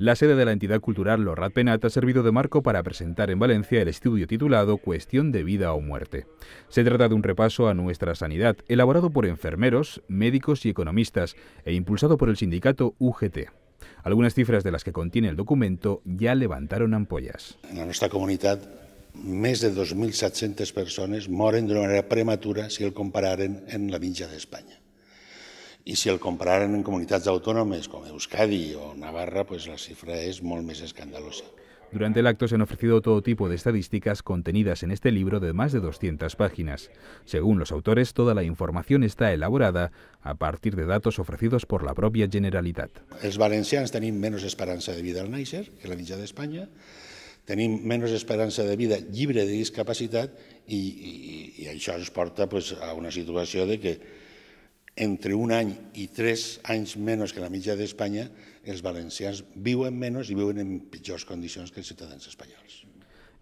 La sede de la entidad cultural Los Penat ha servido de marco para presentar en Valencia el estudio titulado Cuestión de vida o muerte. Se trata de un repaso a nuestra sanidad, elaborado por enfermeros, médicos y economistas e impulsado por el sindicato UGT. Algunas cifras de las que contiene el documento ya levantaron ampollas. En nuestra comunidad, más de 2.700 personas mueren de manera prematura si el compararen en la de España. ...y si el comprar en comunidades autónomas... ...como Euskadi o Navarra, pues la cifra es molt más escandalosa. Durante el acto se han ofrecido todo tipo de estadísticas contenidas en este libro de más de 200 páginas. Según los autores, toda la información está elaborada a partir de datos ofrecidos por la propia Generalitat. -"Los valencianos tienen menos esperanza de vida al néixer que la de España... tienen menos esperanza de vida libre de discapacidad... ...y eso nos porta pues, a una situación de que entre un año y tres años menos que la de España, los valencianos viven menos y viven en peores condiciones que los ciudadanos españoles.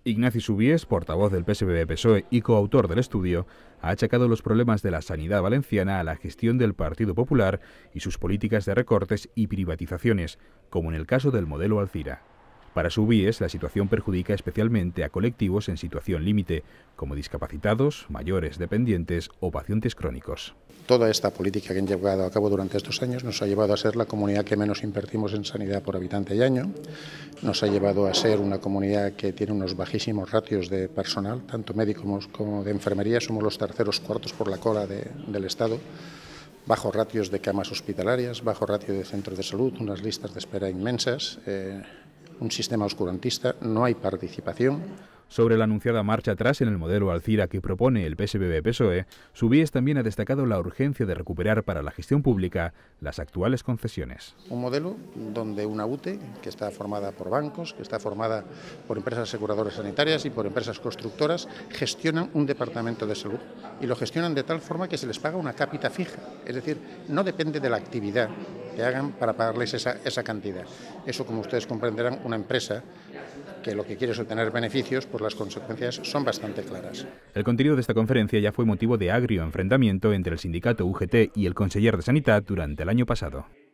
Ignacio Subies, portavoz del psbb psoe e y coautor del estudio, ha achacado los problemas de la sanidad valenciana a la gestión del Partido Popular y sus políticas de recortes y privatizaciones, como en el caso del modelo Alcira. Para su la situación perjudica especialmente a colectivos en situación límite, como discapacitados, mayores, dependientes o pacientes crónicos. Toda esta política que han llevado a cabo durante estos años nos ha llevado a ser la comunidad que menos invertimos en sanidad por habitante y año, nos ha llevado a ser una comunidad que tiene unos bajísimos ratios de personal, tanto médicos como de enfermería, somos los terceros cuartos por la cola del Estado bajos ratios de camas hospitalarias, bajo ratio de centros de salud, unas listas de espera inmensas, eh, un sistema oscurantista, no hay participación. Sobre la anunciada marcha atrás en el modelo Alcira que propone el PSBB-PSOE, Subíes también ha destacado la urgencia de recuperar para la gestión pública las actuales concesiones. Un modelo donde una UTE, que está formada por bancos, que está formada por empresas aseguradoras sanitarias y por empresas constructoras, gestionan un departamento de salud y lo gestionan de tal forma que se les paga una cápita fija, es decir, no depende de la actividad que hagan para pagarles esa, esa cantidad. Eso, como ustedes comprenderán, una empresa que lo que quiere es obtener beneficios, pues las consecuencias son bastante claras. El contenido de esta conferencia ya fue motivo de agrio enfrentamiento entre el sindicato UGT y el conseller de Sanidad durante el año pasado.